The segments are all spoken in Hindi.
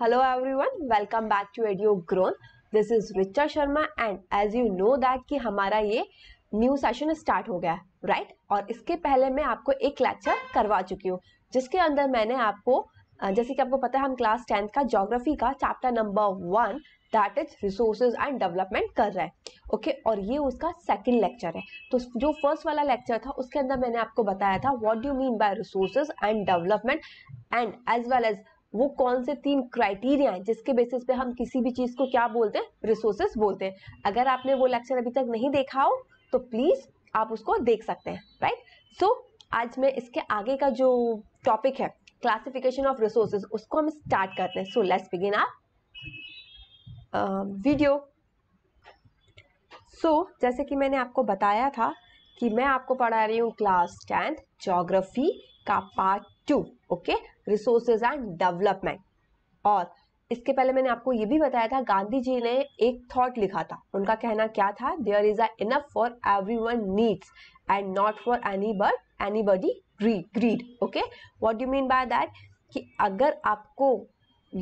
Hello everyone, welcome back to audio Grown. This is Richa Sharma and as you know that कि हमारा ये न्यू सेशन स्टार्ट हो गया है right? राइट और इसके पहले मैं आपको एक लेक्चर करवा चुकी हूँ जिसके अंदर मैंने आपको जैसे कि आपको पता है हम क्लास टेंथ का जोग्राफी का chapter number one that is resources and development कर रहा है ओके okay? और ये उसका सेकेंड लेक्चर है तो जो फर्स्ट वाला लेक्चर था उसके अंदर मैंने आपको बताया था what do mean by resources and development and as well as वो कौन से तीन क्राइटेरिया हैं जिसके बेसिस पे हम किसी भी चीज़ को क्या बोलते हैं रिसोर्सेस बोलते हैं अगर आपने वो लेक्चर अभी तक नहीं देखा हो तो प्लीज़ आप उसको देख सकते हैं राइट सो so, आज मैं इसके आगे का जो टॉपिक है क्लासिफिकेशन ऑफ रिसोर्सेज उसको हम स्टार्ट करते हैं so let's begin our video so जैसे कि मैंने आपको बताया था कि मैं आपको पढ़ा रही हूँ क्लास टेंथ जोग्राफी का part two okay resources and development और इसके पहले मैंने आपको ये भी बताया था गांधी जी ने एक थॉट लिखा था उनका कहना क्या था there is enough for everyone needs and not for any but anybody greed okay what you mean by that कि अगर आपको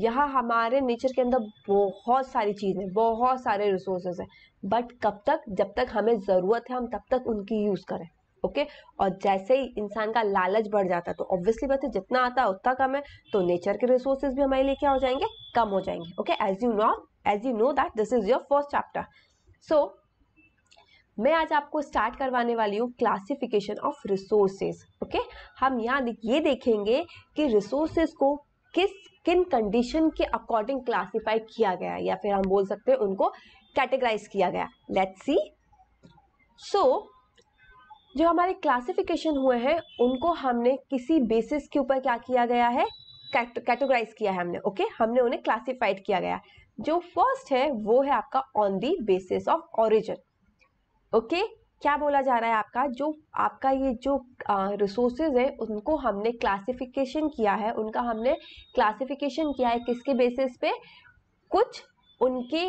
यहाँ हमारे नेचर के अंदर बहुत सारी चीज़ें बहुत सारे रिसोर्सेज हैं बट कब तक जब तक हमें ज़रूरत है हम तब तक उनकी यूज़ करें ओके और जैसे ही इंसान का लालच बढ़ जाता है तो ऑब्वियसली बात है जितना आता है उतना कम है तो नेचर के रिसोर्सेज भी हमारे लिए क्या हो जाएंगे कम हो जाएंगे okay as you know as you know that this is your first chapter so मैं आज आपको स्टार्ट करवाने वाली हूँ क्लासिफिकेशन ऑफ रिसोर्सेज ओके हम यहाँ ये देखेंगे कि रिसोर्सेज को किस किन कंडीशन के अकॉर्डिंग क्लासिफाई किया गया या फिर हम बोल सकते हैं उनको कैटेगराइज किया गया लेट्स सी सो जो हमारे क्लासिफिकेशन हुए हैं उनको हमने किसी बेसिस के ऊपर क्या किया गया है कैटेगराइज किया है हमने ओके okay? हमने उन्हें क्लासिफाइड किया गया जो फर्स्ट है वो है आपका on the basis of origin okay क्या बोला जा रहा है आपका जो आपका ये जो रिसोर्सेज है उनको हमने क्लासिफिकेशन किया है उनका हमने क्लासिफिकेशन किया है किसके बेसिस पे कुछ उनके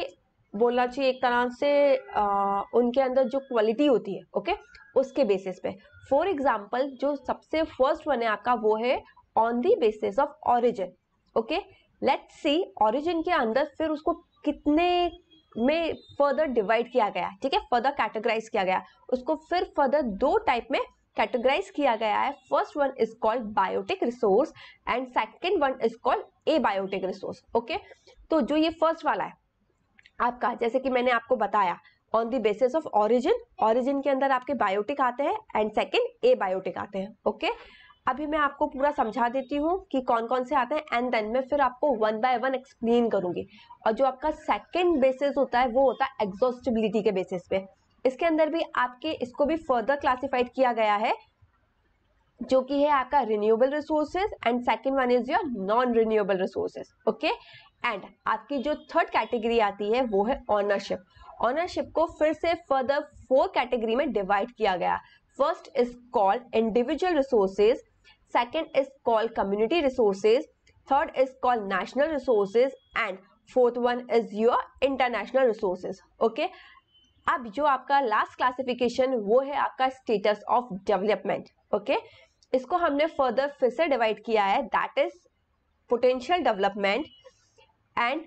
बोलना चाहिए एक तरह से आ, उनके अंदर जो क्वालिटी होती है ओके उसके बेसिस पे फॉर एग्जाम्पल जो सबसे फर्स्ट वन है आपका वो है on the basis of origin okay let see origin के अंदर फिर उसको कितने में फर्दर डिवाइड किया गया ठीक है फर्दर कैटेगराइज किया गया उसको फिर फर्दर दो टाइप में कैटेगराइज किया गया है first one is called biotic resource and second one is called abiotic resource okay तो जो ये फर्स्ट वाला है आपका जैसे कि मैंने आपको बताया on the basis of origin origin के अंदर आपके बायोटिक आते हैं एंड सेकेंड ए बायोटिक आते हैं ओके okay? अभी मैं आपको पूरा समझा देती हूँ कि कौन कौन से आते हैं एंड देन मैं फिर आपको वन बाय वन एक्सप्लेन करूंगी और जो आपका सेकेंड बेसिस होता है वो होता है एग्जॉस्टिबिलिटी के बेसिस पे इसके अंदर भी आपके इसको भी फर्दर क्लासिफाइड किया गया है जो कि है आपका renewable resources and second one is your non renewable resources okay and आपकी जो थर्ड कैटेगरी आती है वो है ऑनरशिप ऑनरशिप को फिर से फर्दर फोर कैटेगरी में डिवाइड किया गया first is called individual resources second is called community resources third is called national resources and fourth one is your international resources okay अब जो आपका लास्ट क्लासिफिकेशन वो है आपका स्टेटस ऑफ डेवलपमेंट ओके इसको हमने फर्दर फिर से डिवाइड किया है that is potential development and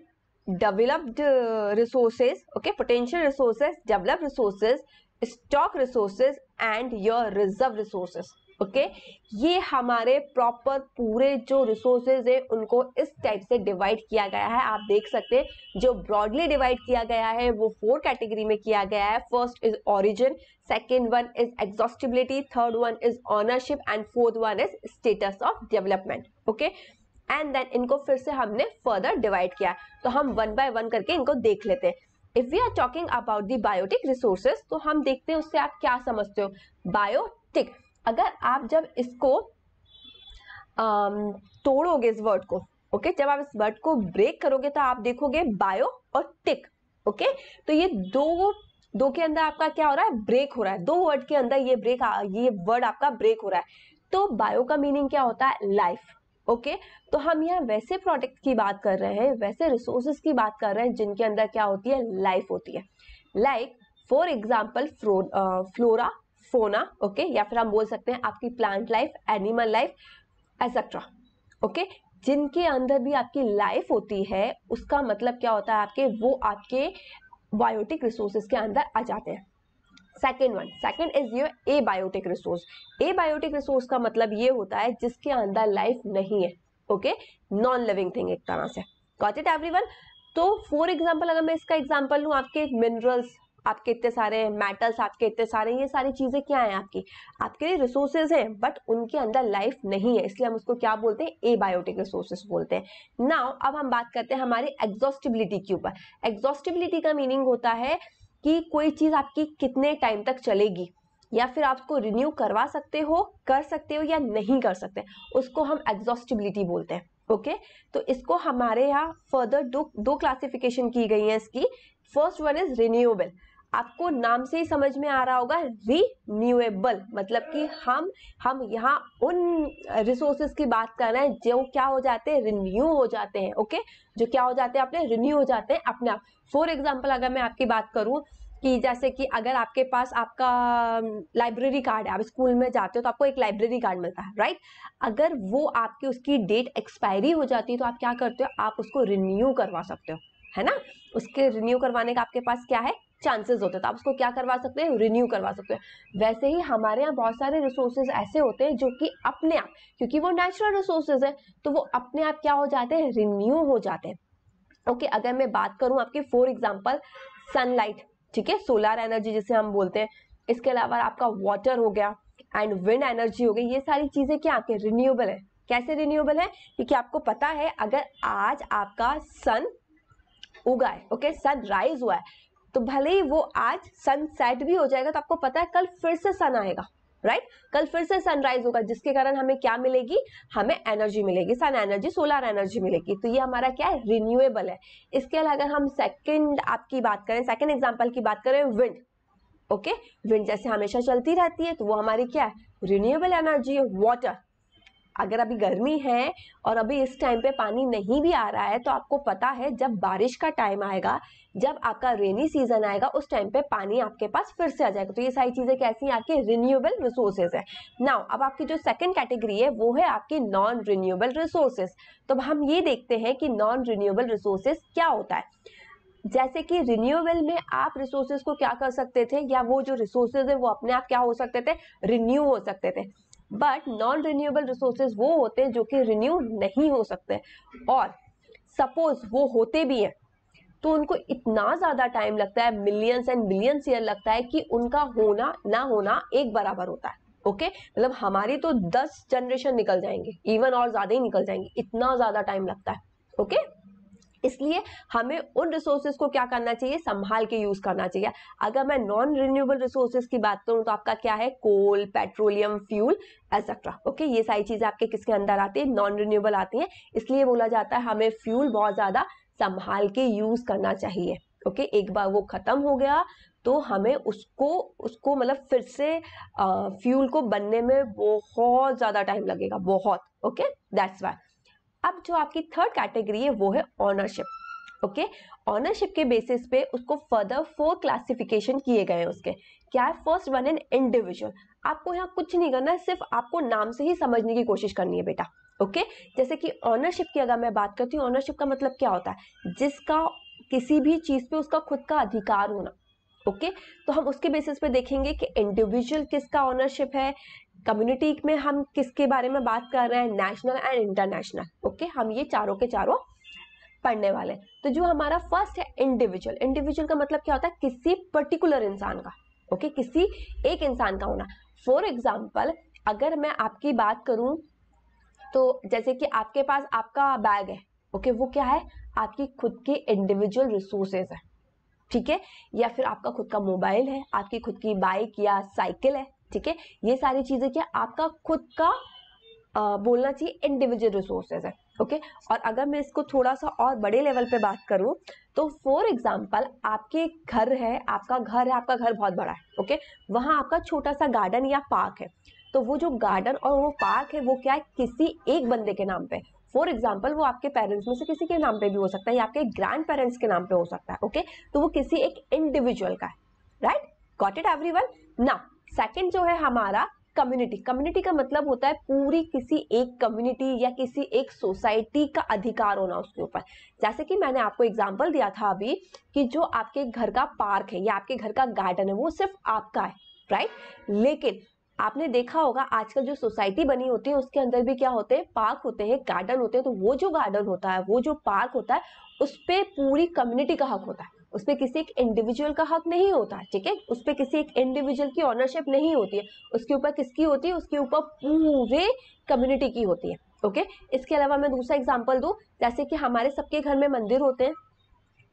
developed uh, resources okay potential resources developed resources stock resources and your reserve resources okay okay? ये हमारे प्रॉपर पूरे जो रिसोर्सेज है उनको इस टाइप से डिवाइड किया गया है आप देख सकते हैं जो ब्रॉडली डिवाइड किया गया है वो फोर कैटेगरी में किया गया है first is origin second one is exhaustibility third one is ownership and fourth one is status of development okay and then इनको फिर से हमने फर्दर डिवाइड किया तो हम वन बाय वन करके इनको देख लेते हैं if we are talking about the biotic resources तो हम देखते हैं उससे आप क्या समझते हो बायोटिक अगर आप जब इसको um, तोड़ोगे इस वर्ड को ओके okay? जब आप इस वर्ड को ब्रेक करोगे तो आप देखोगे बायो और टिक ओके okay? तो ये दो दो के अंदर आपका क्या हो रहा है ब्रेक हो रहा है दो वर्ड के अंदर ये ब्रेक ये वर्ड आपका ब्रेक हो रहा है तो बायो का मीनिंग क्या होता है लाइफ ओके okay? तो हम यहाँ वैसे प्रोडक्ट की बात कर रहे हैं वैसे रिसोर्सेज की बात कर रहे हैं जिनके अंदर क्या होती है लाइफ होती है like for example flora fauna okay या फिर हम बोल सकते हैं आपकी plant life animal life etcetera okay जिनके अंदर भी आपकी लाइफ होती है उसका मतलब क्या होता है आपके वो आपके बायोटिक रिसोर्सेज के अंदर आ जाते हैं second one second is your abiotic resource abiotic resource का मतलब ये होता है जिसके अंदर लाइफ नहीं है ओके नॉन लिविंग थिंग एक तरह से गॉट इट वन तो फॉर एग्जाम्पल अगर मैं इसका एग्जाम्पल लूँ आपके मिनरल्स आपके इतने सारे मेटल्स आपके इतने सारे ये सारी चीज़ें क्या हैं आपकी आपके लिए रिसोर्सेज हैं बट उनके अंदर लाइफ नहीं है इसलिए हम उसको क्या बोलते हैं ए बायोटिक रिसोर्सेज बोलते हैं नाउ अब हम बात करते हैं हमारी एग्जॉस्टिबिलिटी के ऊपर एग्जॉस्टिबिलिटी का मीनिंग होता है कि कोई चीज़ आपकी कितने टाइम तक चलेगी या फिर आप उसको रिन्यू करवा सकते हो कर सकते हो या नहीं कर सकते उसको हम एग्जॉस्टिबिलिटी बोलते हैं ओके तो इसको हमारे यहाँ फर्दर दो दो क्लासिफिकेशन की गई है इसकी फर्स्ट वन इज रिन्यूएबल आपको नाम से ही समझ में आ रहा होगा रिन्यूएबल मतलब कि हम हम यहाँ उन रिसोर्सेस की बात कर रहे हैं जो क्या हो जाते हैं रिन्यू हो जाते हैं ओके जो क्या हो जाते हैं अपने रिन्यू हो जाते हैं अपने आप फॉर एग्जाम्पल अगर मैं आपकी बात करूँ कि जैसे कि अगर आपके पास आपका लाइब्रेरी कार्ड है आप स्कूल में जाते हो तो आपको एक लाइब्रेरी कार्ड मिलता है राइट अगर वो आपकी उसकी डेट एक्सपायरी हो जाती है तो आप क्या करते हो आप उसको रिन्यू करवा सकते हो है ना उसके रिन्यू करवाने का आपके पास क्या है चांसेस होते हैं तो आप उसको क्या करवा सकते हैं रिन्यू करवा सकते हैं वैसे ही हमारे यहाँ बहुत सारे रिसोर्सेज ऐसे होते हैं जो कि अपने आप क्योंकि वो नेचुरल रिसोर्सेज है तो वो अपने आप क्या हो जाते हैं रिन्यू हो जाते हैं ओके okay, अगर मैं बात करूँ आपके फॉर एग्जाम्पल सनलाइट ठीक है सोलर एनर्जी जिसे हम बोलते हैं इसके अलावा आपका वाटर हो गया एंड विंड एनर्जी हो गई ये सारी चीज़ें क्या आपके रिन्यूएबल है कैसे रिन्यूएबल है क्योंकि आपको पता है अगर आज आपका सन उगा है ओके सन राइज हुआ है तो भले ही वो आज सनसेट भी हो जाएगा तो आपको पता है कल फिर से सन आएगा राइट right? कल फिर से सनराइज होगा जिसके कारण हमें क्या मिलेगी हमें एनर्जी मिलेगी सन एनर्जी सोलर एनर्जी मिलेगी तो ये हमारा क्या है रिन्यूएबल है इसके अलावा अगर हम सेकंड आपकी बात करें सेकंड एग्जांपल की बात करें विंड ओके विंड जैसे हमेशा चलती रहती है तो वो हमारी क्या है रिन्यूएबल एनर्जी है वाटर अगर अभी गर्मी है और अभी इस टाइम पे पानी नहीं भी आ रहा है तो आपको पता है जब बारिश का टाइम आएगा जब आपका रेनी सीजन आएगा उस टाइम पे पानी आपके पास फिर से आ जाएगा तो ये सारी चीज़ें कैसी हैं आपके रिन्यूएबल रिसोर्सेज है नाउ अब आपकी जो सेकंड कैटेगरी है वो है आपकी नॉन रिन्यूएबल रिसोर्सेज तो हम ये देखते हैं कि नॉन रिन्यूएबल रिसोर्सेज क्या होता है जैसे कि रिन्यूएबल में आप रिसोर्सेज को क्या कर सकते थे या वो जो रिसोर्सेज है वो अपने आप क्या हो सकते थे रिन्यू हो सकते थे बट नॉन रिन्यूएबल रिसोर्सेज वो होते हैं जो कि रिन्यू नहीं हो सकते और सपोज वो होते भी हैं तो उनको इतना ज़्यादा टाइम लगता है मिलियंस एंड मिलियंस ईयर लगता है कि उनका होना ना होना एक बराबर होता है ओके okay? मतलब हमारी तो दस जनरेशन निकल जाएंगे इवन और ज़्यादा ही निकल जाएंगे इतना ज़्यादा टाइम लगता है ओके okay? इसलिए हमें उन रिसोर्सेज को क्या करना चाहिए संभाल के यूज करना चाहिए अगर मैं नॉन रिन्यूएबल रिसोर्सेज की बात करूँ तो आपका क्या है coal petroleum fuel etcetera okay ये सारी चीजें आपके किसके अंदर आती है नॉन रिन्यूएबल आती हैं इसलिए बोला जाता है हमें फ्यूल बहुत ज्यादा संभाल के यूज करना चाहिए ओके एक बार वो खत्म हो गया तो हमें उसको उसको मतलब फिर से आ, फ्यूल को बनने में बहुत ज़्यादा टाइम लगेगा बहुत ओके दैट्स वाई अब जो आपकी थर्ड कैटेगरी है वो है ऑनरशिप ओके ऑनरशिप के बेसिस पे उसको फर्दर फोर क्लासिफिकेशन किए गए हैं उसके क्या है फर्स्ट वन एन इंडिविजुअल आपको यहाँ कुछ नहीं करना है सिर्फ आपको नाम से ही समझने की कोशिश करनी है बेटा ओके okay? जैसे कि ऑनरशिप की अगर मैं बात करती हूँ ऑनरशिप का मतलब क्या होता है जिसका किसी भी चीज़ पे उसका खुद का अधिकार होना ओके okay? तो हम उसके बेसिस पे देखेंगे कि इंडिविजुअल किसका ऑनरशिप है कम्युनिटी में हम किसके बारे में बात कर रहे हैं नेशनल एंड इंटरनेशनल ओके हम ये चारों के चारों पढ़ने वाले हैं तो जो हमारा फर्स्ट है इंडिविजुअल इंडिविजुअल का मतलब क्या होता है किसी पर्टिकुलर इंसान का ओके okay? किसी एक इंसान का होना फॉर एग्जाम्पल अगर मैं आपकी बात करूं तो जैसे कि आपके पास आपका बैग है ओके okay? वो क्या है आपकी खुद की इंडिविजुअल रिसोर्सेज है ठीक है या फिर आपका खुद का मोबाइल है आपकी खुद की बाइक या साइकिल है ठीक है ये सारी चीज़ें क्या आपका खुद का आ, बोलना चाहिए इंडिविजुअल रिसोर्सेज है ओके और अगर मैं इसको थोड़ा सा और बड़े लेवल पे बात करूँ तो फॉर एग्जाम्पल आपके घर है आपका घर है आपका घर बहुत बड़ा है ओके वहां वहाँ आपका छोटा सा गार्डन या पार्क है तो वो जो गार्डन और वो पार्क है वो क्या है किसी एक बंदे के नाम पे फॉर एग्जाम्पल वो आपके पेरेंट्स में से किसी के नाम पे भी हो सकता है या आपके ग्रैंड पेरेंट्स के नाम पे हो सकता है ओके okay? तो वो किसी एक इंडिविजुअल का है right got it everyone ना सेकेंड जो है हमारा कम्युनिटी कम्युनिटी का मतलब होता है पूरी किसी एक कम्युनिटी या किसी एक सोसाइटी का अधिकार होना उसके ऊपर जैसे कि मैंने आपको एग्जाम्पल दिया था अभी कि जो आपके घर का पार्क है या आपके घर का गार्डन है वो सिर्फ आपका है राइट लेकिन आपने देखा होगा आजकल जो सोसाइटी बनी होती है उसके अंदर भी क्या होते हैं पार्क होते हैं गार्डन होते हैं तो वो जो गार्डन होता है वो जो पार्क होता है उस पर पूरी कम्युनिटी का हक होता है उस पर किसी एक इंडिविजुअल का हक नहीं होता ठीक है उस पर किसी एक इंडिविजुअल की ऑनरशिप नहीं होती है उसके ऊपर किसकी होती है उसके ऊपर पूरे कम्युनिटी की होती है ओके इसके अलावा मैं दूसरा एग्जाम्पल दू जैसे कि हमारे सबके घर में मंदिर होते हैं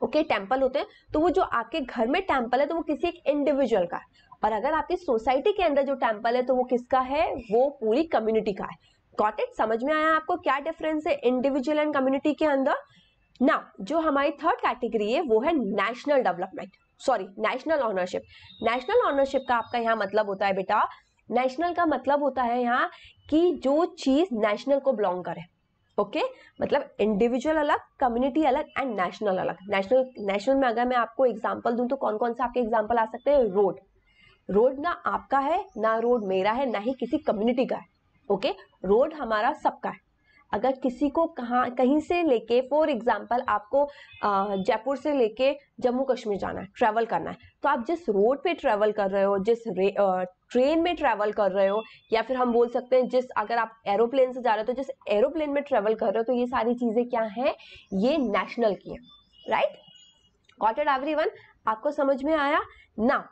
ओके okay, टेम्पल होते हैं तो वो जो आपके घर में टेम्पल है तो वो किसी एक इंडिविजुअल का है और अगर आपकी सोसाइटी के अंदर जो टेम्पल है तो वो किसका है वो पूरी कम्युनिटी का है गॉट इट समझ में आया आपको क्या डिफरेंस है इंडिविजुअल एंड कम्युनिटी के अंदर ना जो हमारी थर्ड कैटेगरी है वो है national development sorry national ownership national ownership का आपका यहाँ मतलब होता है बेटा नेशनल का मतलब होता है यहाँ कि जो चीज नेशनल को बिलोंग करे ओके okay? मतलब इंडिविजुअल अलग कम्युनिटी अलग एंड नेशनल अलग नेशनल नेशनल में अगर मैं आपको एग्जांपल दूं तो कौन कौन से आपके एग्जांपल आ सकते हैं रोड रोड ना आपका है ना रोड मेरा है ना ही किसी कम्युनिटी का है ओके okay? रोड हमारा सबका है अगर किसी को कहाँ कहीं से लेके फॉर एग्जाम्पल आपको जयपुर से लेके जम्मू कश्मीर जाना है ट्रैवल करना है तो आप जिस रोड पे ट्रैवल कर रहे हो जिस ट्रेन में ट्रैवल कर रहे हो या फिर हम बोल सकते हैं जिस अगर आप एरोप्लेन से जा रहे हो तो जिस एरोप्लेन में ट्रैवल कर रहे हो तो ये सारी चीज़ें क्या हैं ये नेशनल की हैं राइट गॉट एड एवरी आपको समझ में आया ना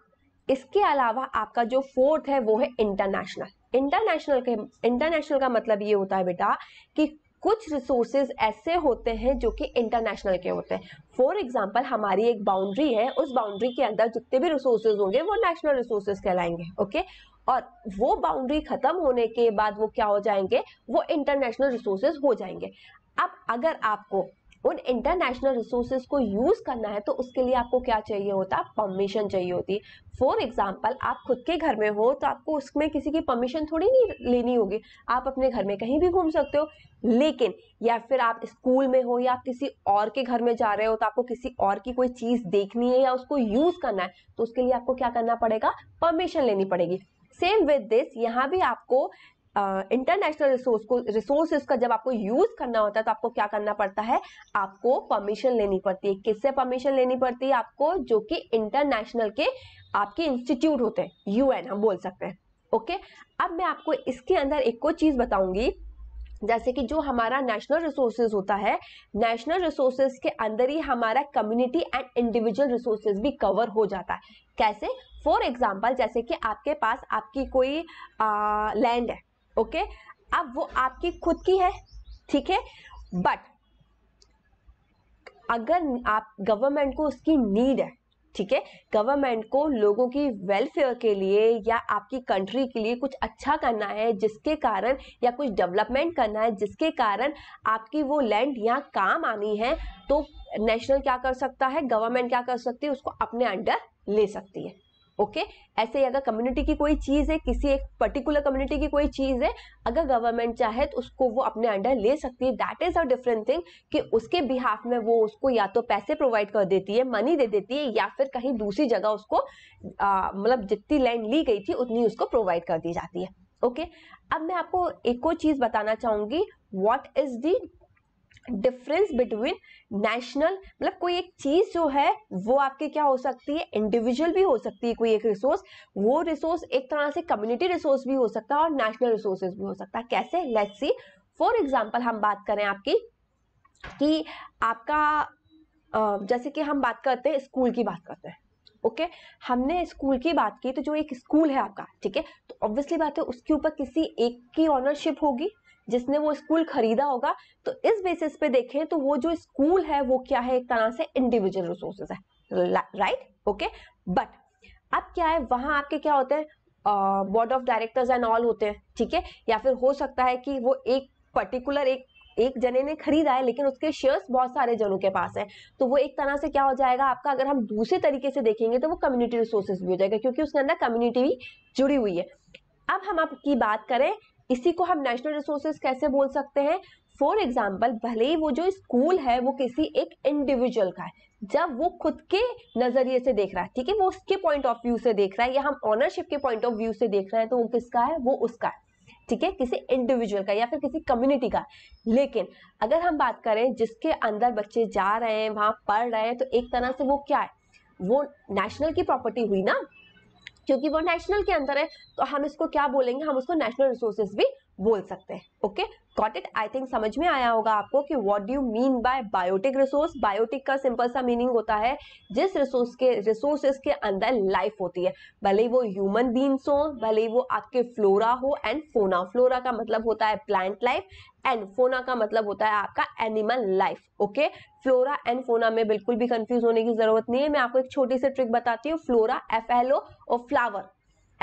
इसके अलावा आपका जो फोर्थ है वो है इंटरनेशनल इंटरनेशनल के इंटरनेशनल का मतलब ये होता है बेटा कि कुछ रिसोर्सेज ऐसे होते हैं जो कि इंटरनेशनल के होते हैं फॉर एग्जाम्पल हमारी एक बाउंड्री है उस बाउंड्री के अंदर जितने भी रिसोर्सेज होंगे वो नेशनल रिसोर्सेज कहलाएंगे ओके और वो बाउंड्री खत्म होने के बाद वो क्या हो जाएंगे वो इंटरनेशनल रिसोर्सेज हो जाएंगे अब अगर आपको उन इंटरनेशनल रिसोर्सेज को यूज़ करना है तो उसके लिए आपको क्या चाहिए होता है परमिशन चाहिए होती है फॉर एग्जाम्पल आप खुद के घर में हो तो आपको उसमें किसी की परमिशन थोड़ी नहीं लेनी होगी आप अपने घर में कहीं भी घूम सकते हो लेकिन या फिर आप स्कूल में हो या आप किसी और के घर में जा रहे हो तो आपको किसी और की कोई चीज़ देखनी है या उसको यूज़ करना है तो उसके लिए आपको क्या करना पड़ेगा परमिशन लेनी पड़ेगी सेम विद दिस यहाँ भी आपको इंटरनेशनल रिसोर्स को रिसोर्सेज का जब आपको यूज करना होता है तो आपको क्या करना पड़ता है आपको परमिशन लेनी पड़ती है किससे परमिशन लेनी पड़ती है आपको जो कि इंटरनेशनल के आपके इंस्टीट्यूट होते हैं यूएन हम बोल सकते हैं ओके अब मैं आपको इसके अंदर एक और चीज बताऊंगी जैसे कि जो हमारा नेशनल रिसोर्सेज होता है नेशनल रिसोर्सेज के अंदर ही हमारा कम्युनिटी एंड इंडिविजुअल रिसोर्सेज भी कवर हो जाता है कैसे फॉर एग्जाम्पल जैसे कि आपके पास आपकी कोई लैंड है ओके अब वो आपकी खुद की है ठीक है बट अगर आप गवर्नमेंट को उसकी नीड है ठीक है गवर्नमेंट को लोगों की वेलफेयर के लिए या आपकी कंट्री के लिए कुछ अच्छा करना है जिसके कारण या कुछ डेवलपमेंट करना है जिसके कारण आपकी वो लैंड यहाँ काम आनी है तो नेशनल क्या कर सकता है गवर्नमेंट क्या कर सकती है उसको अपने अंडर ले सकती है ओके okay? ऐसे ही अगर कम्युनिटी की कोई चीज़ है किसी एक पर्टिकुलर कम्युनिटी की कोई चीज़ है अगर गवर्नमेंट चाहे तो उसको वो अपने अंडर ले सकती है that is a different thing कि उसके बिहाफ में वो उसको या तो पैसे प्रोवाइड कर देती है मनी दे देती है या फिर कहीं दूसरी जगह उसको मतलब जितनी लैंड ली गई थी उतनी उसको प्रोवाइड कर दी जाती है ओके okay? अब मैं आपको एक और चीज़ बताना चाहूंगी what is the difference between national मतलब कोई एक चीज जो है वो आपके क्या हो सकती है इंडिविजुअल भी हो सकती है कोई एक रिसोर्स वो रिसोर्स एक तरह से कम्युनिटी रिसोर्स भी हो सकता है और नेशनल रिसोर्सेज भी हो सकता है कैसे लेट्स सी फॉर एग्जाम्पल हम बात करें आपकी कि आपका जैसे कि हम बात करते हैं स्कूल की बात करते हैं ओके okay? हमने स्कूल की बात की तो जो एक स्कूल है आपका ठीक है तो ऑब्वियसली बात है उसके ऊपर किसी एक की ऑनरशिप होगी जिसने वो स्कूल खरीदा होगा तो इस बेसिस पे देखें तो वो जो स्कूल है वो क्या है एक तरह से इंडिविजुअल रिसोर्सेज है राइट ओके बट अब क्या है वहां आपके क्या होते हैं board of directors and all होते हैं ठीक है या फिर हो सकता है कि वो एक पर्टिकुलर एक एक जने ने खरीदा है लेकिन उसके शेयर्स बहुत सारे जनों के पास है तो वो एक तरह से क्या हो जाएगा आपका अगर हम दूसरे तरीके से देखेंगे तो वो कम्युनिटी रिसोर्सेज भी हो जाएगा क्योंकि उसके अंदर कम्युनिटी भी जुड़ी हुई है अब हम आपकी बात करें इसी को हम नेशनल रिसोर्सेज कैसे बोल सकते हैं फॉर एग्जाम्पल भले ही वो जो स्कूल है वो किसी एक इंडिविजुअल का है जब वो खुद के नजरिए से देख रहा है ठीक है वो उसके पॉइंट ऑफ व्यू से देख रहा है या हम ऑनरशिप के पॉइंट ऑफ व्यू से देख रहे हैं तो वो किसका है वो उसका है ठीक है किसी इंडिविजुअल का या फिर किसी कम्युनिटी का लेकिन अगर हम बात करें जिसके अंदर बच्चे जा रहे हैं वहां पढ़ रहे हैं तो एक तरह से वो क्या है वो नेशनल की प्रॉपर्टी हुई ना क्योंकि वो नेशनल के अंदर है तो हम इसको क्या बोलेंगे हम उसको नेशनल रिसोर्सेज भी बोल सकते हैं okay got it I think समझ में आया होगा आपको कि what do you mean by biotic resource biotic का सिंपल सा मीनिंग होता है जिस रिसोर्स के रिसोर्सेस के अंदर लाइफ होती है भले ही वो ह्यूमन बींग्स हो भले ही वो आपके फ्लोरा हो एंड फोना फ्लोरा का मतलब होता है प्लांट लाइफ एंड फोना का मतलब होता है आपका animal life okay flora and fauna में बिल्कुल भी कंफ्यूज होने की जरूरत नहीं है मैं आपको एक छोटी सी ट्रिक बताती हूँ फ्लोरा एफ एल ओ और फ्लावर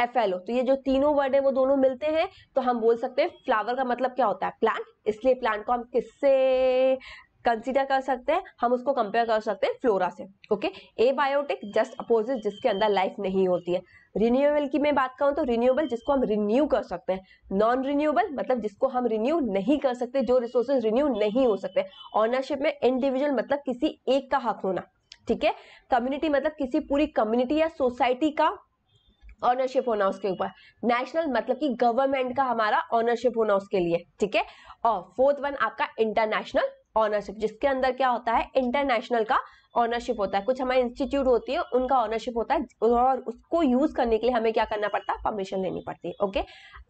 एफ एल ओ तो ये जो तीनों वर्ड है वो दोनों मिलते हैं तो हम बोल सकते हैं फ्लावर का मतलब क्या होता है प्लांट इसलिए प्लांट को हम किससे कंसीडर कर सकते हैं हम उसको कंपेयर कर सकते हैं फ्लोरा से okay abiotic just opposite जिसके अंदर लाइफ नहीं होती है रिन्यूएबल की मैं बात करूं तो रिन्यूएबल जिसको हम रिन्यू कर सकते हैं नॉन रिन्यूएबल मतलब जिसको हम रिन्यू नहीं कर सकते जो रिसोर्सेज रिन्यू नहीं हो सकते ऑनरशिप में इंडिविजुअल मतलब किसी एक का हक होना ठीक है कम्युनिटी मतलब किसी पूरी कम्युनिटी या सोसाइटी का ऑनरशिप होना उसके ऊपर नेशनल मतलब कि गवर्नमेंट का हमारा ऑनरशिप होना उसके लिए ठीक है और फोर्थ वन आपका इंटरनेशनल ऑनरशिप जिसके अंदर क्या होता है इंटरनेशनल का ऑनरशिप होता है कुछ हमारे इंस्टीट्यूट होती है उनका ऑनरशिप होता है और उसको यूज करने के लिए हमें क्या करना पड़ता है परमिशन लेनी पड़ती है ओके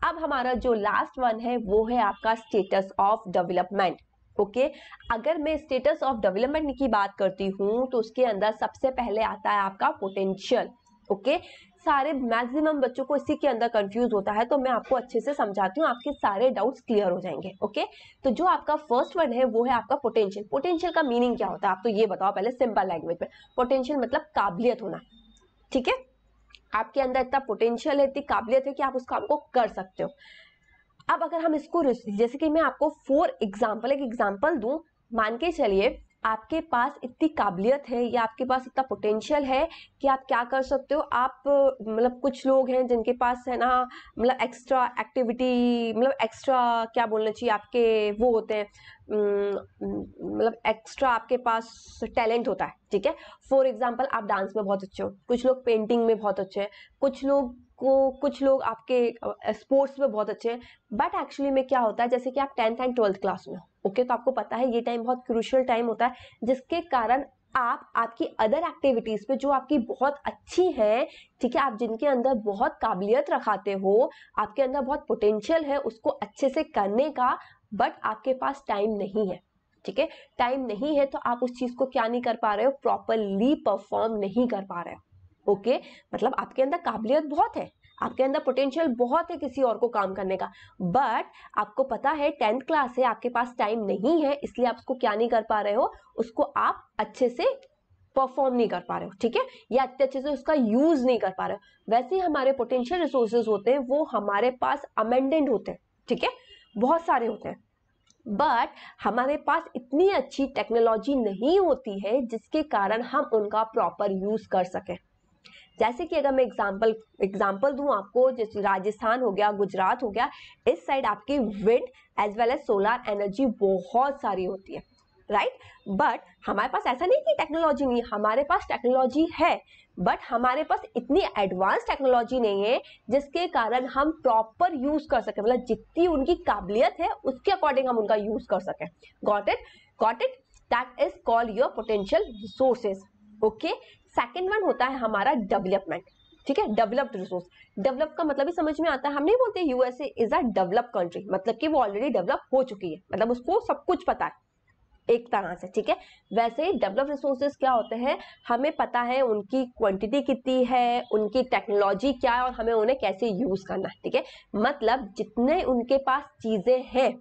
अब हमारा जो लास्ट वन है वो है आपका स्टेटस ऑफ डेवलपमेंट ओके अगर मैं स्टेटस ऑफ डेवलपमेंट की बात करती हूँ तो उसके अंदर सबसे पहले आता है आपका पोटेंशियल ओके okay? सारे मैक्सिमम बच्चों को इसी के अंदर कंफ्यूज होता है तो मैं आपको अच्छे से समझाती हूँ आपके सारे डाउट्स क्लियर हो जाएंगे ओके तो जो आपका फर्स्ट वर्ड है वो है आपका पोटेंशियल पोटेंशियल का मीनिंग क्या होता है आप तो ये बताओ पहले सिंपल लैंग्वेज में पोटेंशियल मतलब काबिलियत होना ठीक है आपके अंदर इतना पोटेंशियल है इतनी काबिलियत है कि आप उस काम को कर सकते हो अब अगर हम इसको जैसे कि मैं आपको फोर एग्जाम्पल एक एग्जाम्पल दू मान के चलिए आपके पास इतनी काबिलियत है या आपके पास इतना पोटेंशियल है कि आप क्या कर सकते हो आप मतलब कुछ लोग हैं जिनके पास है ना मतलब एक्स्ट्रा एक्टिविटी मतलब एक्स्ट्रा क्या बोलना चाहिए आपके वो होते हैं मतलब एक्स्ट्रा आपके पास टैलेंट होता है ठीक है फॉर एग्जाम्पल आप डांस में बहुत अच्छे हो कुछ लोग पेंटिंग में बहुत अच्छे हैं कुछ लोग आपको कुछ लोग आपके स्पोर्ट्स में बहुत अच्छे हैं बट एक्चुअली में क्या होता है जैसे कि आप टेंथ एंड ट्वेल्थ क्लास में हो ओके okay, तो आपको पता है ये टाइम बहुत क्रूशियल टाइम होता है जिसके कारण आप आपकी अदर एक्टिविटीज़ पे जो आपकी बहुत अच्छी हैं ठीक है आप जिनके अंदर बहुत काबिलियत रखाते हो आपके अंदर बहुत पोटेंशियल है उसको अच्छे से करने का बट आपके पास टाइम नहीं है ठीक है टाइम नहीं है तो आप उस चीज़ को क्या नहीं कर पा रहे हो प्रॉपरली परफॉर्म नहीं कर पा रहे हो ओके मतलब आपके अंदर काबिलियत बहुत है आपके अंदर पोटेंशियल बहुत है किसी और को काम करने का बट आपको पता है टेंथ क्लास है आपके पास टाइम नहीं है इसलिए आप उसको क्या नहीं कर पा रहे हो उसको आप अच्छे से परफॉर्म नहीं कर पा रहे हो ठीक है या इतने अच्छे से उसका यूज नहीं कर पा रहे हो वैसे हमारे पोटेंशियल रिसोर्सेज होते हैं वो हमारे पास अमेंडेंट होते हैं ठीक है बहुत सारे होते हैं बट हमारे पास इतनी अच्छी टेक्नोलॉजी नहीं होती है जिसके कारण हम उनका प्रॉपर यूज कर सकें जैसे कि अगर मैं एग्जाम्पल एग्जाम्पल दूँ आपको जैसे राजस्थान हो गया गुजरात हो गया इस साइड आपकी wind as well as solar energy बहुत सारी होती है राइट right? बट हमारे पास ऐसा नहीं कि टेक्नोलॉजी नहीं हमारे पास टेक्नोलॉजी है बट हमारे पास इतनी एडवांस टेक्नोलॉजी नहीं है जिसके कारण हम प्रॉपर यूज कर सकें मतलब जितनी उनकी काबिलियत है उसके अकॉर्डिंग हम उनका यूज कर सकें got it got it that is called your potential resources okay second one होता है हमारा डेवलपमेंट ठीक है डेवलप्ड रिसोर्स डेवलप का मतलब ही समझ में आता है हम नहीं बोलते USA is a develop country मतलब कि वो ऑलरेडी डेवलप हो चुकी है मतलब उसको सब कुछ पता है एक तरह से ठीक है वैसे ही डेवलप रिसोर्सेज क्या होते हैं हमें पता है उनकी क्वांटिटी कितनी है उनकी टेक्नोलॉजी क्या है और हमें उन्हें कैसे यूज करना है ठीक है मतलब जितने उनके पास चीजें हैं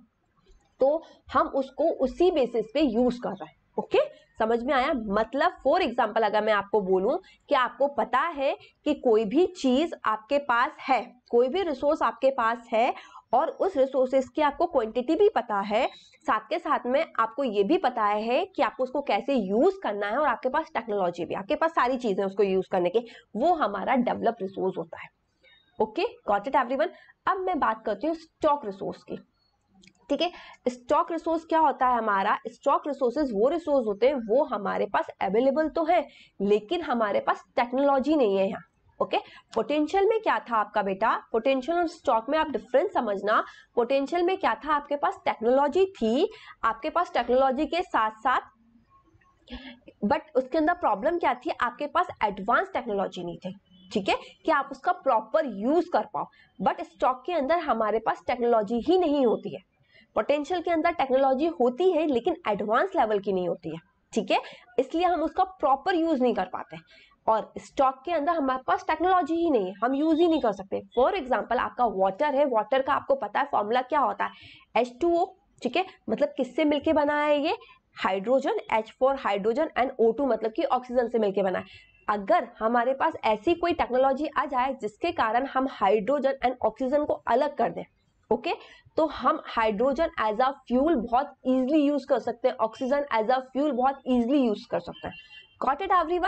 तो हम उसको उसी बेसिस पे यूज कर रहे हैं ओके समझ में आया मतलब फॉर एग्जाम्पल अगर मैं आपको बोलूं कि आपको पता है कि कोई भी चीज आपके पास है कोई भी रिसोर्स आपके पास है और उस रिसोर्सेज की आपको क्वांटिटी भी पता है साथ के साथ में आपको ये भी पता है कि आपको उसको कैसे यूज करना है और आपके पास टेक्नोलॉजी भी आपके पास सारी चीजें उसको यूज करने के वो हमारा डेवलप रिसोर्स होता है ओके गॉट इट एवरीवन अब मैं बात करती हूँ स्टॉक रिसोर्स की ठीक है स्टॉक रिसोर्स क्या होता है हमारा स्टॉक रिसोर्सेज वो रिसोर्स होते हैं वो हमारे पास अवेलेबल तो है लेकिन हमारे पास टेक्नोलॉजी नहीं है यहाँ ओके okay? पोटेंशियल में क्या था आपका बेटा पोटेंशियल और स्टॉक में आप डिफरेंस समझना पोटेंशियल में क्या था आपके पास टेक्नोलॉजी थी आपके पास टेक्नोलॉजी के साथ साथ बट उसके अंदर प्रॉब्लम क्या थी आपके पास एडवांस टेक्नोलॉजी नहीं थी ठीक है कि आप उसका प्रॉपर यूज कर पाओ बट स्टॉक के अंदर हमारे पास टेक्नोलॉजी ही नहीं होती है पोटेंशियल के अंदर टेक्नोलॉजी होती है लेकिन एडवांस लेवल की नहीं होती है ठीक है इसलिए हम उसका प्रॉपर यूज नहीं कर पाते और स्टॉक के अंदर हमारे पास टेक्नोलॉजी ही नहीं है हम यूज ही नहीं कर सकते फॉर एग्जाम्पल आपका वाटर है वाटर का आपको पता है फॉर्मूला क्या होता है एच टू ओ ठीक है मतलब किससे मिलके बना है ये hydrogen H four hydrogen and O two मतलब कि ऑक्सीजन से मिलके बना है अगर हमारे पास ऐसी कोई टेक्नोलॉजी आ जाए जिसके कारण हम हाइड्रोजन एंड ऑक्सीजन को अलग कर दें ओके okay? तो हम हाइड्रोजन एज अ फ्यूल बहुत ईजिली यूज कर सकते हैं ऑक्सीजन एज अ फ्यूल बहुत ईजिली यूज कर सकते हैं गॉट इट एवरी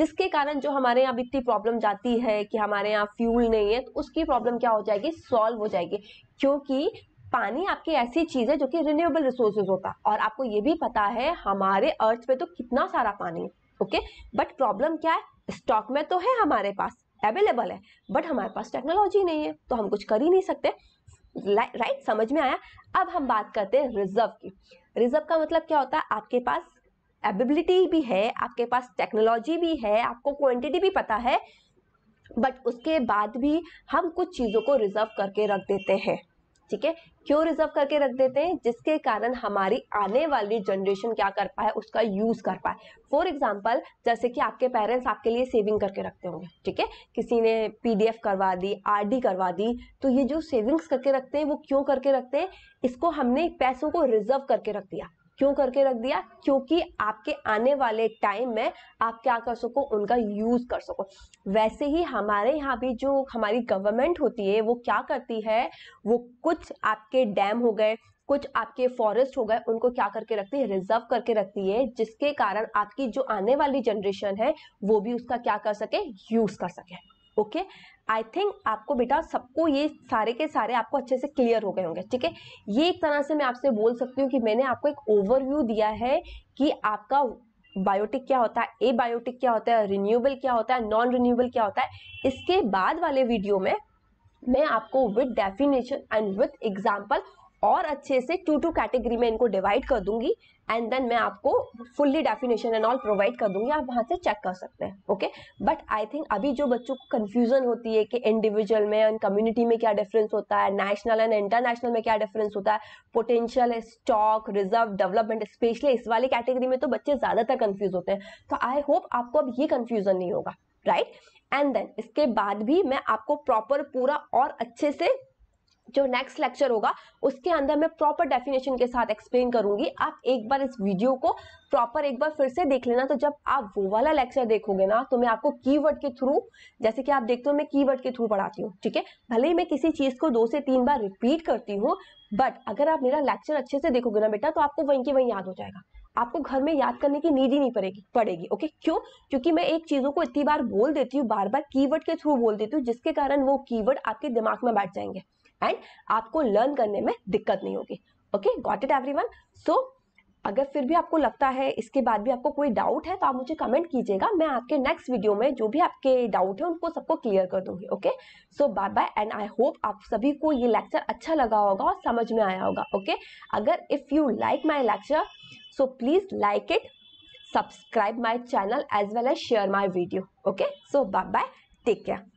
जिसके कारण जो हमारे यहाँ इतनी प्रॉब्लम जाती है कि हमारे यहाँ फ्यूल नहीं है तो उसकी प्रॉब्लम क्या हो जाएगी सॉल्व हो जाएगी क्योंकि पानी आपकी ऐसी चीज है जो कि रिन्यूएबल रिसोर्सेज होता है और आपको ये भी पता है हमारे अर्थ पे तो कितना सारा पानी है ओके बट प्रॉब्लम क्या है स्टॉक में तो है हमारे पास अवेलेबल है बट हमारे पास टेक्नोलॉजी नहीं है तो हम कुछ कर ही नहीं सकते राइट समझ में आया अब हम बात करते हैं रिजर्व की रिजर्व का मतलब क्या होता है आपके पास एबिलिटी भी है आपके पास टेक्नोलॉजी भी है आपको क्वांटिटी भी पता है बट उसके बाद भी हम कुछ चीज़ों को रिजर्व करके रख देते हैं ठीक है क्यों रिजर्व करके रख देते हैं जिसके कारण हमारी आने वाली जनरेशन क्या कर पाए उसका यूज कर पाए फॉर एग्जाम्पल जैसे कि आपके पेरेंट्स आपके लिए सेविंग करके रखते होंगे ठीक है किसी ने पीडीएफ करवा दी आरडी करवा दी तो ये जो सेविंग्स करके रखते हैं वो क्यों करके रखते हैं इसको हमने पैसों को रिजर्व करके रख दिया क्यों करके रख दिया क्योंकि आपके आने वाले टाइम में आप क्या कर सको उनका यूज कर सको वैसे ही हमारे यहाँ भी जो हमारी गवर्नमेंट होती है वो क्या करती है वो कुछ आपके डैम हो गए कुछ आपके फॉरेस्ट हो गए उनको क्या करके रखती है रिजर्व करके रखती है जिसके कारण आपकी जो आने वाली जनरेशन है वो भी उसका क्या कर सके यूज कर सके ओके आई थिंक आपको बेटा सबको ये सारे के सारे आपको अच्छे से क्लियर हो गए होंगे ठीक है ये एक तरह से मैं आपसे बोल सकती हूँ कि मैंने आपको एक ओवरव्यू दिया है कि आपका बायोटिक क्या होता है ए बायोटिक क्या होता है रिन्यूएबल क्या होता है नॉन रिन्यूएबल क्या होता है इसके बाद वाले वीडियो में मैं आपको with definition and with example और अच्छे से टू टू कैटेगरी में इनको डिवाइड कर दूंगी एंड देन मैं आपको fully definition and all provide कर दूंगी आप वहां से चेक कर सकते हैं ओके बट आई थिंक अभी जो बच्चों को कंफ्यूजन होती है कि इंडिविजुअल में एंड कम्युनिटी में क्या डिफरेंस होता है नेशनल एंड इंटरनेशनल में क्या डिफरेंस होता है potential stock reserve development specially इस वाली कैटेगरी में तो बच्चे ज़्यादातर कंफ्यूज होते हैं तो आई होप आपको अब ये कंफ्यूजन नहीं होगा राइट एंड देन इसके बाद भी मैं आपको प्रॉपर पूरा और अच्छे से जो नेक्स्ट लेक्चर होगा उसके अंदर मैं प्रॉपर डेफिनेशन के साथ एक्सप्लेन करूंगी आप एक बार इस वीडियो को प्रॉपर एक बार फिर से देख लेना तो जब आप वो वाला लेक्चर देखोगे ना तो मैं आपको कीवर्ड के थ्रू जैसे कि आप देखते हो मैं कीवर्ड के थ्रू पढ़ाती हूँ ठीक है भले ही मैं किसी चीज को दो से तीन बार रिपीट करती हूँ बट अगर आप मेरा लेक्चर अच्छे से देखोगे ना बेटा तो आपको वहीं के वहीं याद हो जाएगा आपको घर में याद करने की नीड ही नहीं पड़ेगी पड़ेगी ओके क्यों क्योंकि मैं एक चीजों को इतनी बार बोल देती हूँ बार बार कीवर्ड के थ्रू बोल देती हूँ जिसके कारण वो कीवर्ड आपके दिमाग में बैठ जाएंगे एंड आपको लर्न करने में दिक्कत नहीं होगी okay got it every so अगर फिर भी आपको लगता है इसके बाद भी आपको कोई डाउट है तो आप मुझे कमेंट कीजिएगा मैं आपके नेक्स्ट वीडियो में जो भी आपके डाउट है उनको सबको क्लियर कर दूंगी okay so bye bye and I hope आप सभी को ये लेक्चर अच्छा लगा होगा और समझ में आया होगा ओके okay? अगर if you like my lecture so please like it subscribe my channel as well as share my video okay so bye bye take care